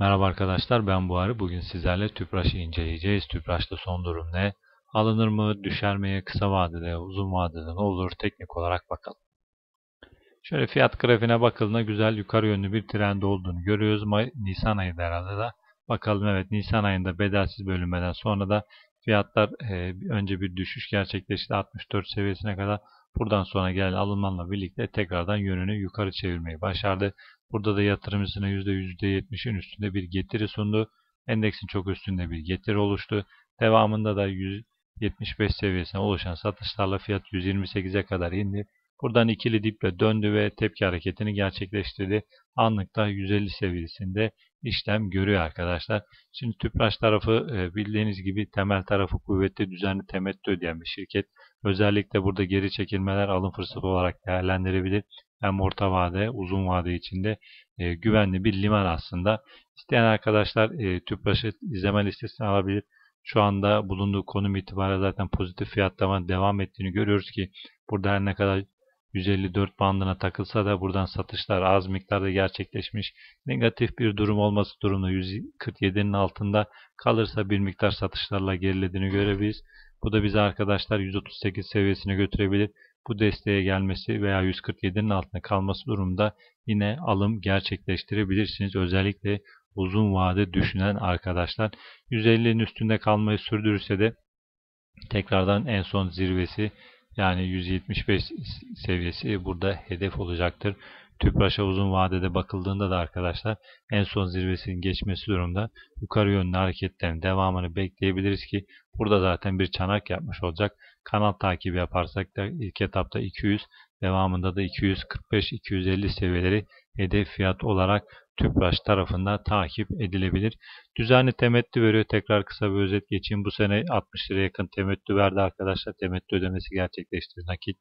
Merhaba arkadaşlar ben Buhari. Bugün sizlerle tüpraşı inceleyeceğiz. Tüpraşta son durum ne? Alınır mı? Düşer mi? Kısa vadede, uzun vadede ne olur? Teknik olarak bakalım. Şöyle fiyat grafiğine bakıldığında güzel yukarı yönlü bir trend olduğunu görüyoruz. May Nisan ayında herhalde da. Bakalım evet Nisan ayında bedelsiz bölünmeden sonra da fiyatlar e, önce bir düşüş gerçekleşti 64 seviyesine kadar. Buradan sonra gelen alınmanla birlikte tekrardan yönünü yukarı çevirmeyi başardı. Burada da yatırımcısına %70'in üstünde bir getiri sundu. Endeksin çok üstünde bir getiri oluştu. Devamında da 175 seviyesine oluşan satışlarla fiyat 128'e kadar indi. Buradan ikili diple döndü ve tepki hareketini gerçekleştirdi. Anlıkta 150 seviyesinde işlem görüyor arkadaşlar. Şimdi tüpraş tarafı e, bildiğiniz gibi temel tarafı kuvvetli düzenli temettü ödeyen bir şirket. Özellikle burada geri çekilmeler alım fırsatı olarak değerlendirebilir hem orta vade uzun vade içinde e, güvenli bir liman aslında. İsteyen arkadaşlar e, Tüpraş'ı izleme listesini alabilir. Şu anda bulunduğu konum itibariyle zaten pozitif fiyatlama devam ettiğini görüyoruz ki burada her ne kadar 154 bandına takılsa da buradan satışlar az miktarda gerçekleşmiş. Negatif bir durum olması durumu 147'nin altında kalırsa bir miktar satışlarla gerilediğini görebiliriz. Bu da bizi arkadaşlar 138 seviyesine götürebilir. Bu desteğe gelmesi veya 147'nin altında kalması durumda yine alım gerçekleştirebilirsiniz. Özellikle uzun vade düşünen arkadaşlar 150'nin üstünde kalmayı sürdürürse de tekrardan en son zirvesi yani 175 seviyesi burada hedef olacaktır. TÜPRAŞ'a uzun vadede bakıldığında da arkadaşlar en son zirvesinin geçmesi durumda yukarı yönlü hareketlerin devamını bekleyebiliriz ki burada zaten bir çanak yapmış olacak. Kanal takibi yaparsak da ilk etapta 200 devamında da 245-250 seviyeleri hedef fiyat olarak TÜPRAŞ tarafından takip edilebilir. Düzenli temettü veriyor. Tekrar kısa bir özet geçeyim. Bu sene 60 liraya yakın temettü verdi arkadaşlar. Temettü ödemesi gerçekleşti. Nakit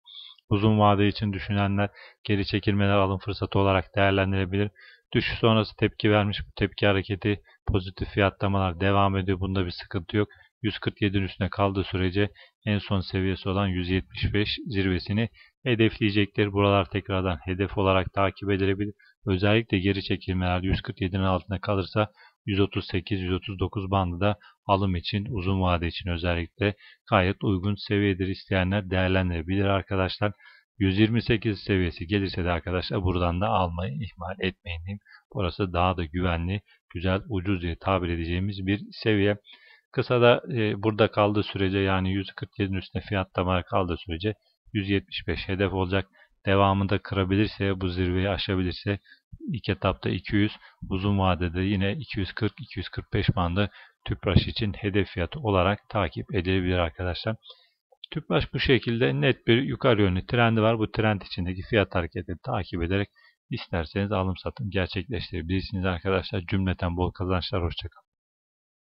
uzun vade için düşünenler geri çekilmeler alım fırsatı olarak değerlendirilebilir. Düşüş sonrası tepki vermiş bu tepki hareketi pozitif fiyatlamalar devam ediyor. Bunda bir sıkıntı yok. 147'nin üstüne kaldığı sürece en son seviyesi olan 175 zirvesini hedefleyecektir. Buralar tekrardan hedef olarak takip edilebilir. Özellikle geri çekilmeler 147'nin altında kalırsa 138-139 bandı da alım için, uzun vade için özellikle gayet uygun seviyedir isteyenler değerlendirebilir arkadaşlar. 128 seviyesi gelirse de arkadaşlar buradan da almayı ihmal etmeyin Burası daha da güvenli, güzel, ucuz diye tabir edeceğimiz bir seviye. Kısada e, burada kaldığı sürece yani 147'nin üstüne fiyat damarı kaldığı sürece 175 hedef olacak devamında kırabilirse bu zirveyi aşabilirse ilk etapta 200 uzun vadede yine 240-245 bandı tüpraş için hedef fiyatı olarak takip edilebilir arkadaşlar. Tüpraş bu şekilde net bir yukarı yönlü trendi var. Bu trend içindeki fiyat hareketini takip ederek isterseniz alım satım gerçekleştirebilirsiniz arkadaşlar. Cümleten bol kazançlar. Hoşçakalın.